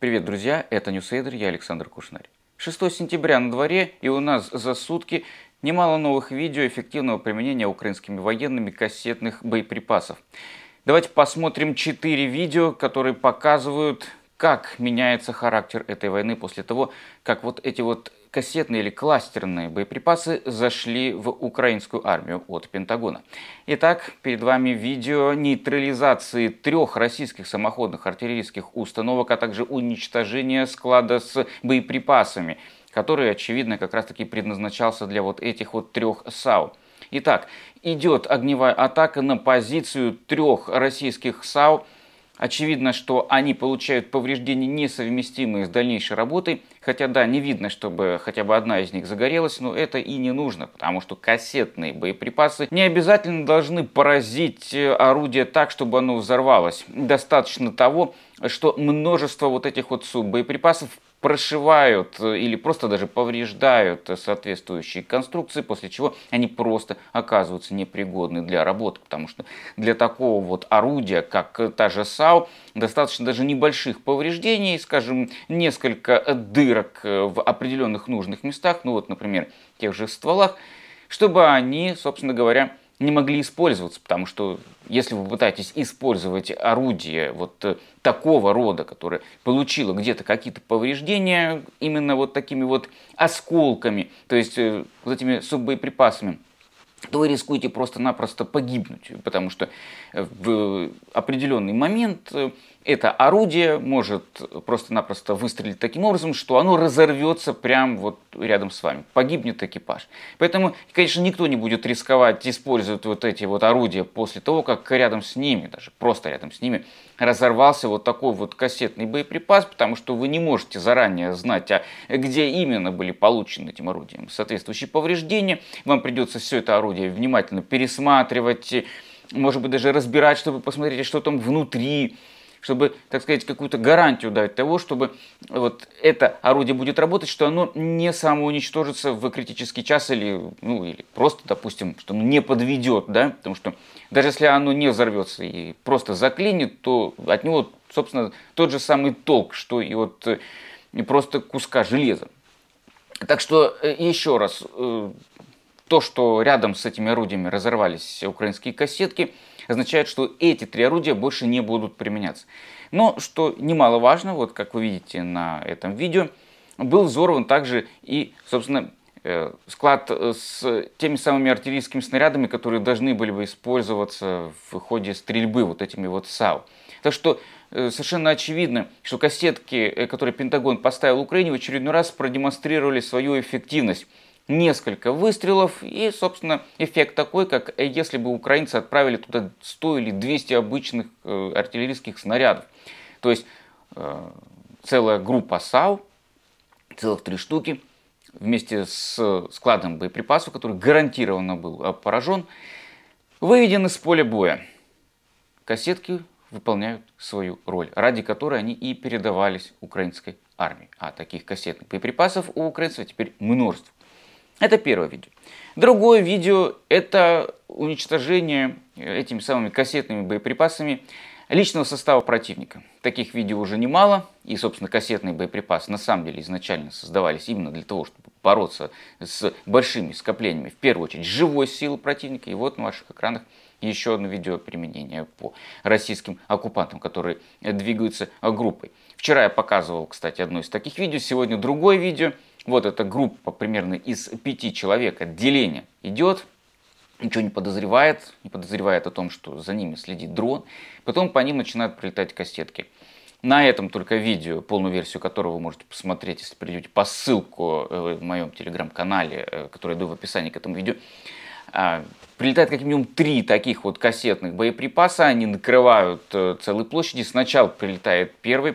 Привет, друзья, это Ньюсейдер, я Александр Кушнарь. 6 сентября на дворе, и у нас за сутки немало новых видео эффективного применения украинскими военными кассетных боеприпасов. Давайте посмотрим 4 видео, которые показывают, как меняется характер этой войны после того, как вот эти вот кассетные или кластерные боеприпасы зашли в украинскую армию от Пентагона. Итак, перед вами видео нейтрализации трех российских самоходных артиллерийских установок, а также уничтожения склада с боеприпасами, который, очевидно, как раз-таки предназначался для вот этих вот трех САУ. Итак, идет огневая атака на позицию трех российских САУ. Очевидно, что они получают повреждения, несовместимые с дальнейшей работой. Хотя, да, не видно, чтобы хотя бы одна из них загорелась, но это и не нужно, потому что кассетные боеприпасы не обязательно должны поразить э, орудие так, чтобы оно взорвалось. Достаточно того, что множество вот этих вот боеприпасов прошивают э, или просто даже повреждают э, соответствующие конструкции, после чего они просто оказываются непригодны для работы, потому что для такого вот орудия, как э, та же САУ, достаточно даже небольших повреждений, скажем, несколько дырок в определенных нужных местах, ну вот, например, тех же стволах, чтобы они, собственно говоря, не могли использоваться, потому что если вы пытаетесь использовать орудие вот э, такого рода, которое получило где-то какие-то повреждения именно вот такими вот осколками, то есть э, вот этими суббоеприпасами, то вы рискуете просто-напросто погибнуть, потому что э, в определенный момент это орудие может просто-напросто выстрелить таким образом, что оно разорвется прямо вот рядом с вами, погибнет экипаж. Поэтому, конечно, никто не будет рисковать использовать вот эти вот орудия после того, как рядом с ними, даже просто рядом с ними, разорвался вот такой вот кассетный боеприпас, потому что вы не можете заранее знать, а где именно были получены этим орудием соответствующие повреждения. Вам придется все это орудие внимательно пересматривать, может быть, даже разбирать, чтобы посмотреть, что там внутри, чтобы, так сказать, какую-то гарантию дать того, чтобы вот это орудие будет работать, что оно не самоуничтожится в критический час или, ну, или просто, допустим, что оно не подведет, да, потому что даже если оно не взорвется и просто заклинит, то от него, собственно, тот же самый толк, что и вот э, просто куска железа. Так что э, еще раз, э, то, что рядом с этими орудиями разорвались украинские кассетки – означает, что эти три орудия больше не будут применяться. Но, что немаловажно, вот как вы видите на этом видео, был взорван также и, собственно, э, склад э, с теми самыми артиллерийскими снарядами, которые должны были бы использоваться в ходе стрельбы вот этими вот САУ. Так что э, совершенно очевидно, что кассетки, которые Пентагон поставил Украине, в очередной раз продемонстрировали свою эффективность несколько выстрелов и, собственно, эффект такой, как э, если бы украинцы отправили туда 100 или 200 обычных э, артиллерийских снарядов. То есть э, целая группа САУ, целых три штуки, вместе с складом боеприпасов, который гарантированно был поражен, выведен из поля боя. Кассетки выполняют свою роль, ради которой они и передавались украинской армии. А таких кассетных боеприпасов у украинцев теперь множество. Это первое видео. Другое видео – это уничтожение э, этими самыми кассетными боеприпасами личного состава противника. Таких видео уже немало, и, собственно, кассетные боеприпасы на самом деле изначально создавались именно для того, чтобы бороться с большими скоплениями, в первую очередь, живой силы противника. И вот на ваших экранах еще одно видео применение по российским оккупантам, которые двигаются группой. Вчера я показывал, кстати, одно из таких видео, сегодня другое видео – вот эта группа примерно из пяти человек отделение идет, ничего не подозревает, не подозревает о том, что за ними следит дрон. Потом по ним начинают прилетать кассетки. На этом только видео, полную версию которого вы можете посмотреть, если придете по ссылку э, в моем телеграм-канале, э, который я даю в описании к этому видео. А, прилетает как минимум три таких вот кассетных боеприпаса, они накрывают э, целые площади. Сначала прилетает первый.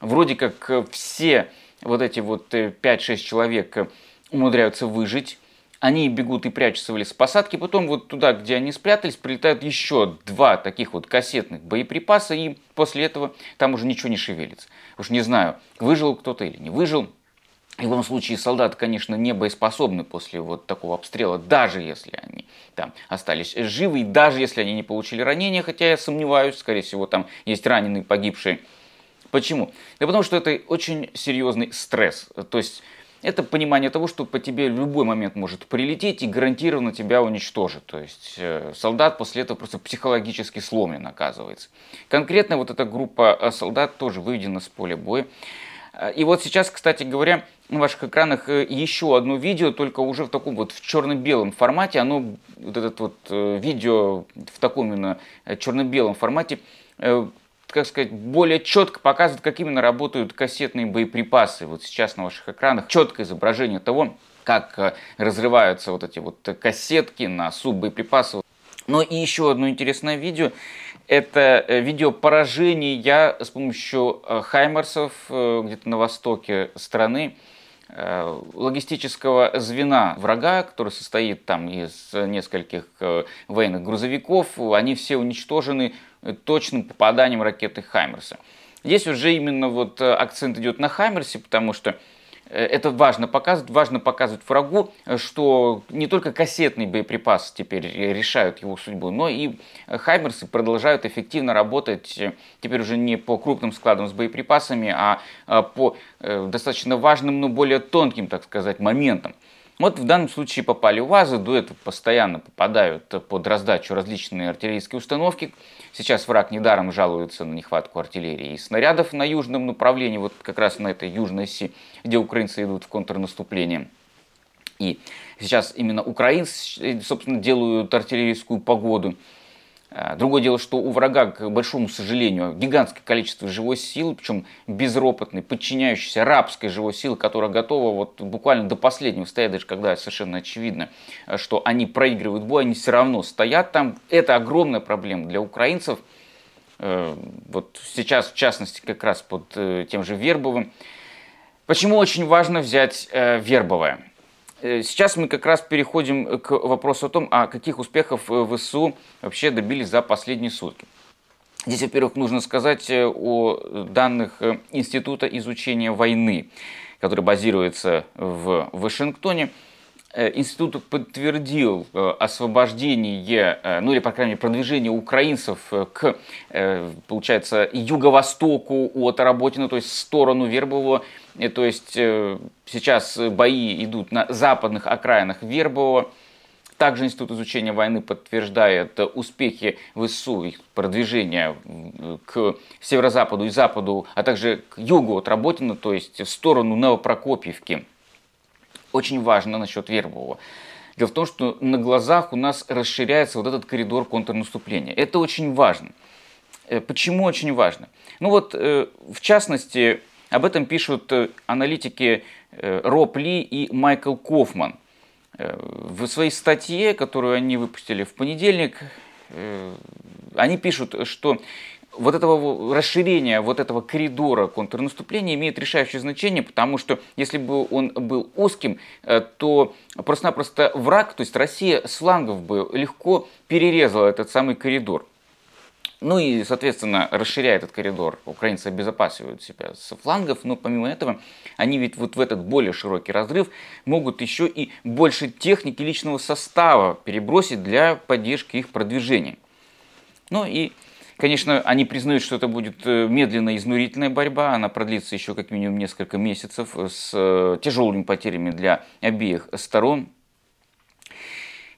Вроде как все вот эти вот 5-6 э, человек э, умудряются выжить, они бегут и прячутся в лес. Посадки. потом вот туда, где они спрятались, прилетают еще два таких вот кассетных боеприпаса, и после этого там уже ничего не шевелится. Уж не знаю, выжил кто-то или не выжил. И В любом случае, солдаты, конечно, не боеспособны после вот такого обстрела, даже если они там остались живы, и даже если они не получили ранения, хотя я сомневаюсь, скорее всего, там есть раненые, погибшие Почему? Да потому что это очень серьезный стресс. То есть это понимание того, что по тебе в любой момент может прилететь и гарантированно тебя уничтожит. То есть э, солдат после этого просто психологически сломлен оказывается. Конкретно вот эта группа э, солдат тоже выведена с поля боя. Э, и вот сейчас, кстати говоря, на ваших экранах еще одно видео, только уже в таком вот в черно-белом формате. Оно, вот это вот видео в таком именно черно-белом формате как сказать, более четко показывают, как именно работают кассетные боеприпасы. Вот сейчас на ваших экранах четкое изображение того, как э, разрываются вот эти вот кассетки на суббоеприпасы. Но ну и еще одно интересное видео. Это э, видео поражения с помощью э, хаймерсов где-то на востоке страны логистического звена врага, который состоит там из нескольких военных грузовиков. Они все уничтожены точным попаданием ракеты Хаймерса. Здесь уже именно вот э, акцент идет на Хаймерсе, потому что э, это важно показывать, важно показывать врагу, что не только кассетные боеприпасы теперь э, решают его судьбу, но и Хаймерсы продолжают эффективно работать теперь уже не по крупным складам с боеприпасами, а по достаточно важным, но более тонким, так сказать, моментам. Вот в данном случае попали УАЗы, до этого постоянно попадают под раздачу различные артиллерийские установки. Сейчас враг недаром жалуется на нехватку артиллерии и снарядов на южном направлении, вот как раз на этой южной оси, где украинцы идут в контрнаступление. И сейчас именно украинцы, собственно, делают артиллерийскую погоду. Э, другое дело, что у врага, к большому сожалению, гигантское количество живой силы, причем безропотной, подчиняющейся рабской живой силы, которая готова вот буквально до последнего стоять, даже когда совершенно очевидно, э, что они проигрывают бой, они все равно стоят там. Это огромная проблема для украинцев. Э, вот сейчас, в частности, как раз под тем же Вербовым. Почему очень важно взять Вербовое? Э, сейчас мы как раз переходим э, к вопросу о том, а каких успехов э, ВСУ вообще добились за последние сутки. Здесь, во-первых, нужно сказать о данных Института изучения войны, который базируется в Вашингтоне. Э, институт подтвердил э, освобождение, э, ну или, по крайней мере, продвижение украинцев к, получается, юго-востоку от Работина, ну, то есть в сторону Вербового. То есть сейчас бои идут на западных окраинах Вербового. Также Институт изучения войны подтверждает успехи ВСУ, их продвижение к северо-западу и западу, а также к югу от Работина, то есть в сторону Новопрокопьевки – очень важно насчет вербового. Дело в том, что на глазах у нас расширяется вот этот коридор контрнаступления. Это очень важно. Э, почему очень важно? Ну вот, э, в частности, об этом пишут э, аналитики Роб Ли и Майкл Кофман. В своей статье, которую они выпустили в понедельник, они пишут, что вот этого расширения вот этого коридора контрнаступления имеет решающее значение, потому что если бы он был узким, э, то просто-напросто враг, то есть Россия с флангов бы легко перерезала этот самый коридор. Ну и, соответственно, расширяя этот коридор, украинцы обезопасивают себя с флангов, но помимо этого, они ведь вот в этот более широкий разрыв могут еще и больше техники личного состава перебросить для поддержки их продвижения. Ну и Конечно, они признают, что это будет э, медленная, изнурительная борьба, она продлится еще как минимум несколько месяцев э, с э, тяжелыми потерями для обеих сторон.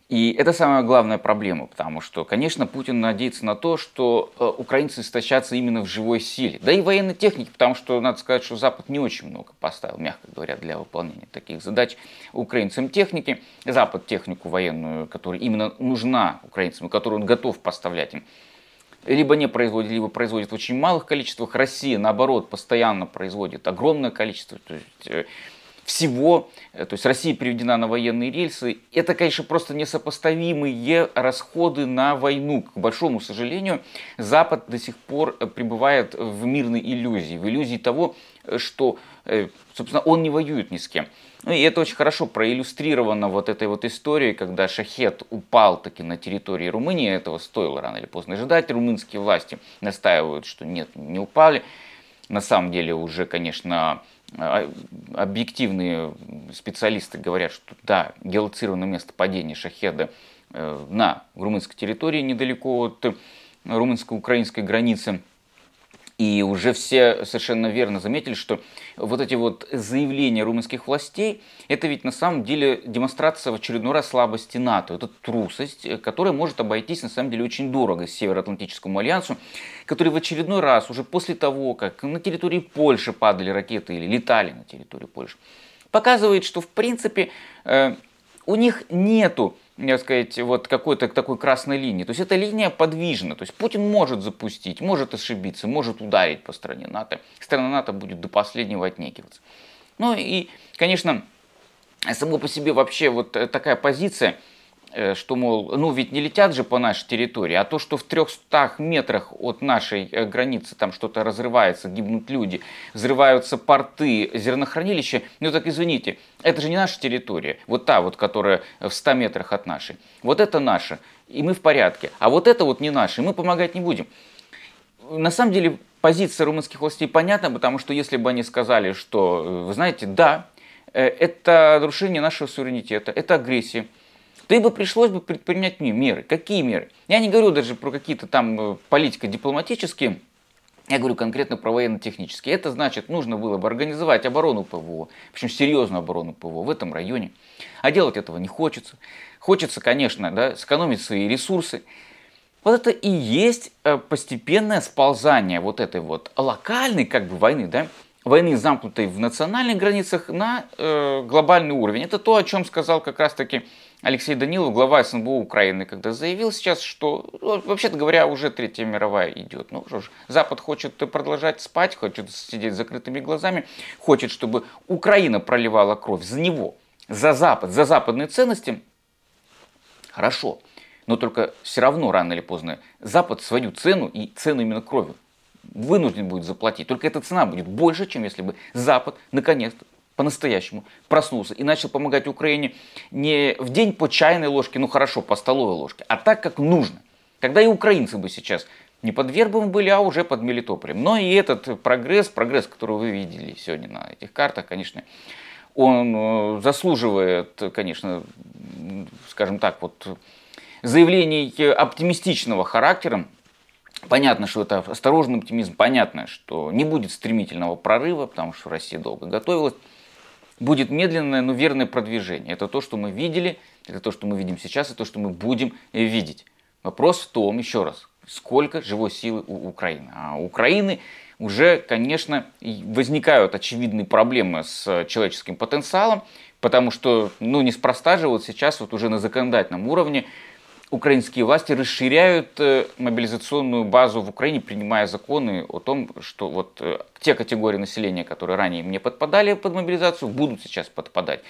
И это самая главная проблема, потому что, конечно, Путин надеется на то, что украинцы истощатся именно в живой силе. Да и военной техники, потому что, надо сказать, что Запад не очень много поставил, мягко говоря, для выполнения таких задач украинцам техники. Запад технику военную, которая именно нужна украинцам, которую он готов поставлять им, либо не производит, либо производит в очень малых количествах. Россия, наоборот, постоянно производит огромное количество. То есть, э, всего, э, то есть Россия переведена на военные рельсы, это, конечно, просто несопоставимые расходы на войну. К большому сожалению, Запад до сих пор э, пребывает в мирной иллюзии, в иллюзии того, э, что, собственно, он не воюет ни с кем. Ну, и это очень хорошо проиллюстрировано вот этой вот историей, когда шахет упал таки на территории Румынии, этого стоило рано или поздно ждать, румынские власти настаивают, что нет, не упали. На самом деле уже, конечно, а, объективные специалисты говорят, что да, геолоцировано место падения шахеда э, на румынской территории недалеко от румынско-украинской границы – и уже все совершенно верно заметили, что вот эти вот заявления румынских властей, это ведь на самом деле демонстрация в очередной раз слабости НАТО. Это трусость, э, которая может обойтись на самом деле очень дорого Североатлантическому альянсу, который в очередной раз, уже после того, как на территории Польши падали ракеты или летали на территории Польши, показывает, что в принципе э, у них нету так сказать, вот какой-то такой красной линии. То есть эта линия подвижна. То есть Путин может запустить, может ошибиться, может ударить по стране НАТО. Страна НАТО будет до последнего отнекиваться. Ну и, конечно, само по себе вообще вот э, такая позиция – Э, что, мол, ну ведь не летят же по нашей территории, а то, что в 300 метрах от нашей э, границы там что-то разрывается, гибнут люди, взрываются порты, зернохранилища, ну так извините, это же не наша территория, вот та вот, которая в 100 метрах от нашей. Вот это наша, и мы в порядке, а вот это вот не наше, и мы помогать не будем. На самом деле позиция румынских властей понятна, потому что если бы они сказали, что, э, вы знаете, да, это нарушение нашего суверенитета, это агрессия, то ибо пришлось бы предпринять меры. Какие меры? Я не говорю даже про какие-то там э, политико-дипломатические, я говорю конкретно про военно-технические. Это значит, нужно было бы организовать оборону ПВО, причем серьезную оборону ПВО в этом районе. А делать этого не хочется. Хочется, конечно, да, сэкономить свои ресурсы. Вот это и есть э, постепенное сползание вот этой вот локальной как бы войны, да, войны, замкнутой в национальных границах, на э, глобальный уровень. Это то, о чем сказал как раз-таки Алексей Данилов, глава СНБУ Украины, когда заявил сейчас, что, ну, вообще-то говоря, уже Третья мировая идет. Ну что ж, Запад хочет продолжать спать, хочет сидеть с закрытыми глазами, хочет, чтобы Украина проливала кровь за него, за Запад, за западные ценности. Хорошо, но только все равно рано или поздно Запад свою цену и цену именно крови вынужден будет заплатить. Только эта цена будет больше, чем если бы Запад наконец-то по-настоящему проснулся и начал помогать Украине не в день по чайной ложке, ну хорошо, по столовой ложке, а так, как нужно. Когда и украинцы бы сейчас не под Вербом были, а уже под Мелитополем. Но и этот прогресс, прогресс, который вы видели сегодня на этих картах, конечно, он э, заслуживает, конечно, скажем так, вот заявлений оптимистичного характера. Понятно, что это осторожный оптимизм, понятно, что не будет стремительного прорыва, потому что Россия долго готовилась будет медленное, но верное продвижение. Это то, что мы видели, это то, что мы видим сейчас, и то, что мы будем э, видеть. Вопрос в том, еще раз, сколько живой силы у Украины. А у Украины уже, конечно, возникают очевидные проблемы с э, человеческим потенциалом, потому что, ну, неспроста же вот сейчас вот уже на законодательном уровне украинские власти расширяют э, мобилизационную базу в Украине, принимая законы о том, что вот э, те категории населения, которые ранее не подпадали под мобилизацию, будут сейчас подпадать.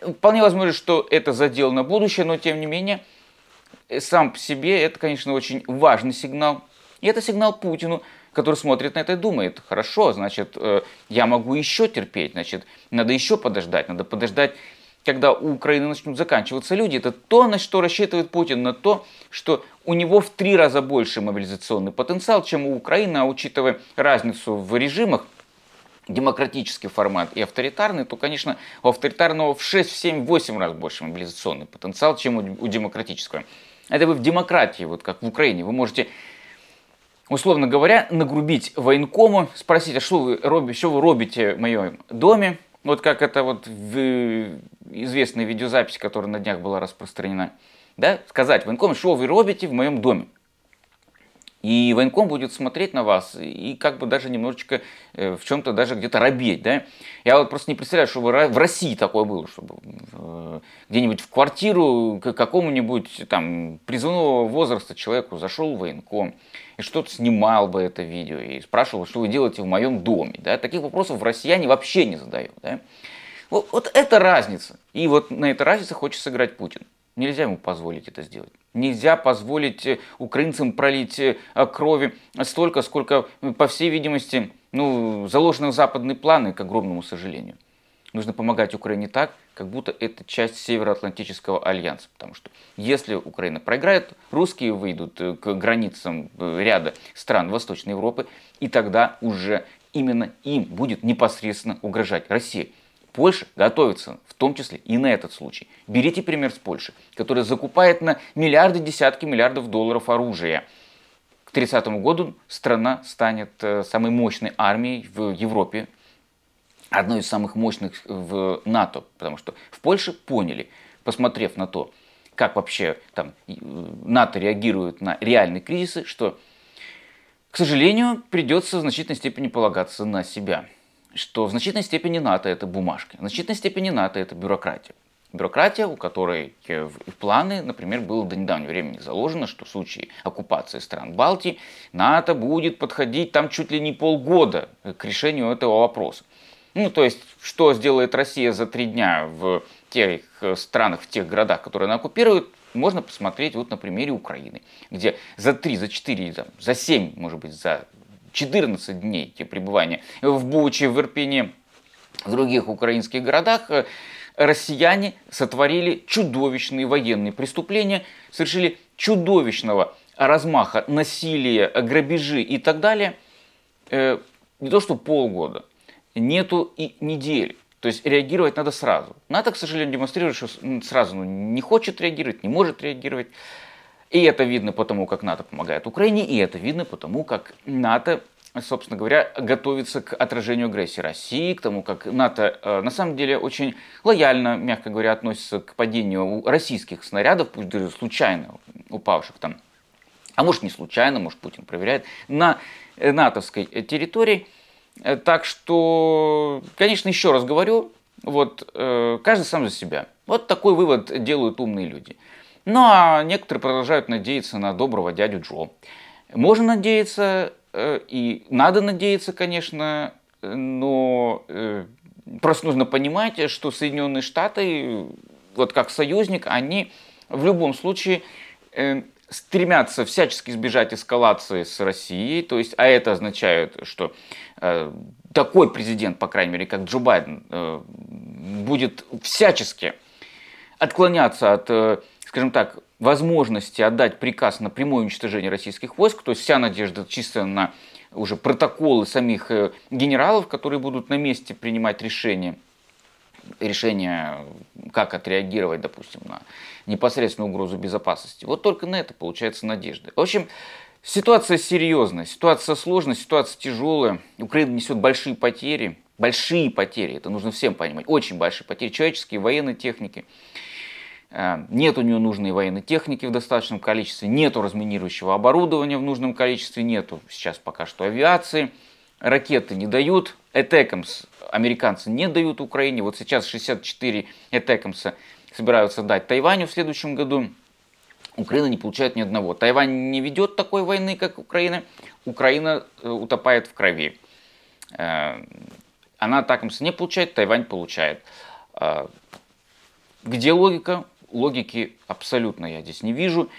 Вполне возможно, что это задел на будущее, но тем не менее, э, сам по себе это, конечно, очень важный сигнал. И это сигнал Путину, который смотрит на это и думает, хорошо, значит, я могу еще терпеть, значит, надо еще подождать, надо подождать когда у Украины начнут заканчиваться люди. Это то, на что рассчитывает Путин, на то, что у него в три раза больше мобилизационный потенциал, чем у Украины, а учитывая разницу в режимах, демократический формат и авторитарный, то, конечно, у авторитарного в 6, в 7, 8 раз больше мобилизационный потенциал, чем у, у демократического. Это вы в демократии, вот как в Украине, вы можете условно говоря, нагрубить военкому, спросить, а что вы, робите, что вы робите в моем доме, вот как это вот в известная видеозапись, которая на днях была распространена, да, сказать военком, что вы робите в моем доме. И военком будет смотреть на вас и как бы даже немножечко э, в чем-то даже где-то робеть. Да? Я вот просто не представляю, чтобы в России такое было, чтобы э, где-нибудь в квартиру к какому-нибудь там призывного возраста человеку зашел военком и что-то снимал бы это видео и спрашивал, что вы делаете в моем доме. Да? Таких вопросов россияне вообще не задают. Да? Вот, вот это разница. И вот на этой разнице хочет сыграть Путин. Нельзя ему позволить это сделать. Нельзя позволить э, украинцам пролить э, крови столько, сколько, э, по всей видимости, ну, заложены в западные планы, к огромному сожалению. Нужно помогать Украине так, как будто это часть Североатлантического альянса. Потому что если Украина проиграет, русские выйдут к границам ряда стран Восточной Европы, и тогда уже именно им будет непосредственно угрожать Россия. Польша готовится в том числе и на этот случай. Берите пример с Польши, которая закупает на миллиарды, десятки миллиардов долларов оружия. К 30 году страна станет э, самой мощной армией в Европе, одной из самых мощных в НАТО, потому что в Польше поняли, посмотрев на то, как вообще там э, НАТО реагирует на реальные кризисы, что, к сожалению, придется в значительной степени полагаться на себя что в значительной степени НАТО это бумажки, в значительной степени НАТО это бюрократия. Бюрократия, у которой э, в планы, например, было до недавнего времени заложено, что в случае оккупации стран Балтии НАТО будет подходить там чуть ли не полгода э, к решению этого вопроса. Ну, то есть, что сделает Россия за три дня в тех э, странах, в тех городах, которые она оккупирует, можно посмотреть вот на примере Украины, где за три, за четыре, за семь, может быть, за 14 дней пребывания в Буче, в Ирпене, в других украинских городах, э, россияне сотворили чудовищные военные преступления, совершили чудовищного размаха насилия, грабежи и так далее, э, не то что полгода, нету и недели. То есть реагировать надо сразу. НАТО, к сожалению, демонстрирует, что сразу ну, не хочет реагировать, не может реагировать. И это видно потому, как НАТО помогает Украине, и это видно потому, как НАТО собственно говоря, готовится к отражению агрессии России, к тому, как НАТО э, на самом деле очень лояльно, мягко говоря, относится к падению российских снарядов, пусть даже случайно упавших там, а может не случайно, может Путин проверяет, на э, натовской э, территории. Так что, конечно, еще раз говорю, вот каждый сам за себя. Вот такой вывод делают умные люди. Ну а некоторые продолжают надеяться на доброго дядю Джо. Можно надеяться, э, и надо надеяться, конечно, э, но э, просто нужно понимать, что Соединенные Штаты, вот как союзник, они в любом случае стремятся всячески избежать эскалации с Россией, то есть, а это означает, что э, такой президент, по крайней мере, как Джо Байден, э, будет всячески отклоняться от э, скажем так, возможности отдать приказ на прямое уничтожение российских войск, то есть вся надежда чисто на уже протоколы самих э, генералов, которые будут на месте принимать решение, решение, как отреагировать, допустим, на непосредственную угрозу безопасности. Вот только на это получается надежда. В общем, ситуация серьезная, ситуация сложная, ситуация тяжелая. Украина несет большие потери, большие потери, это нужно всем понимать, очень большие потери человеческие, военной техники – Эм, нет у нее нужной военной техники в достаточном количестве, нету разминирующего оборудования в нужном количестве, нету сейчас пока что авиации, ракеты не дают, Этекомс американцы не дают Украине, вот сейчас 64 Этекомса собираются дать Тайваню в следующем году, Украина не получает ни одного. Тайвань не ведет такой войны, как Украина, Украина э, утопает в крови. Э, она Этекомса не получает, Тайвань получает. Э, где логика? логики абсолютно я здесь не вижу.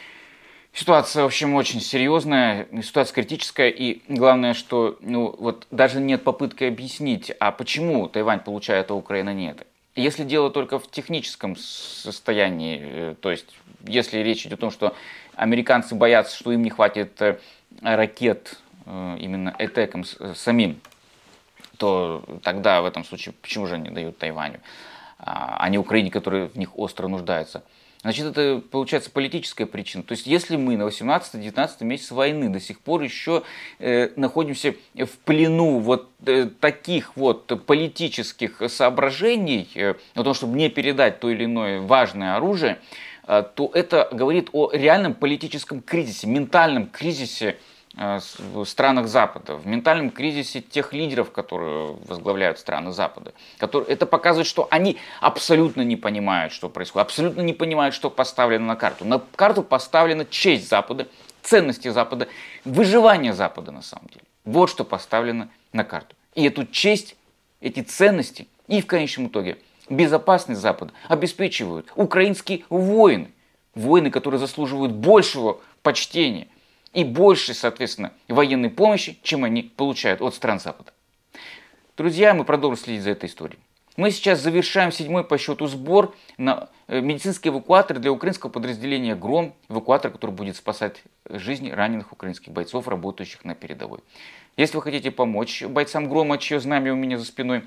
Ситуация, в общем, очень серьезная, ситуация критическая, и главное, что ну, вот даже нет попытки объяснить, а почему Тайвань получает, а Украина нет. Если дело только в техническом состоянии, э, то есть если речь идет о том, что американцы боятся, что им не хватит э, ракет э, именно этеком самим, то тогда в этом случае почему же они дают Тайваню? А, а не Украине, которая в них остро нуждается. Значит, это получается политическая причина. То есть, если мы на 18-19 месяц войны до сих пор еще э, находимся в плену вот э, таких вот политических соображений, э, о том, чтобы не передать то или иное важное оружие, э, то это говорит о реальном политическом кризисе, ментальном кризисе Э, в странах Запада, в ментальном кризисе тех лидеров, которые возглавляют страны Запада. Которые, это показывает, что они абсолютно не понимают, что происходит, абсолютно не понимают, что поставлено на карту. На карту поставлена честь Запада, ценности Запада, выживание Запада на самом деле. Вот что поставлено на карту. И эту честь, эти ценности и в конечном итоге безопасность Запада обеспечивают украинские воины. Воины, которые заслуживают большего почтения, и больше, соответственно, военной помощи, чем они получают от стран Запада. Друзья, мы продолжим следить за этой историей. Мы сейчас завершаем седьмой по счету сбор на э, медицинский эвакуатор для украинского подразделения «Гром», эвакуатор, который будет спасать жизни раненых украинских бойцов, работающих на передовой. Если вы хотите помочь бойцам «Грома», чье знамя у меня за спиной,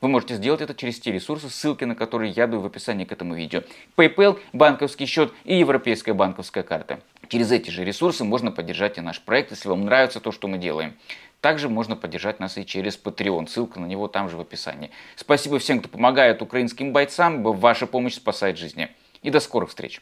вы можете сделать это через те ресурсы, ссылки на которые я даю в описании к этому видео. PayPal, банковский счет и европейская банковская карта. Через эти же ресурсы можно поддержать и наш проект, если вам нравится то, что мы делаем. Также можно поддержать нас и через Patreon, ссылка на него там же в описании. Спасибо всем, кто помогает украинским бойцам, ваша помощь спасает жизни. И до скорых встреч!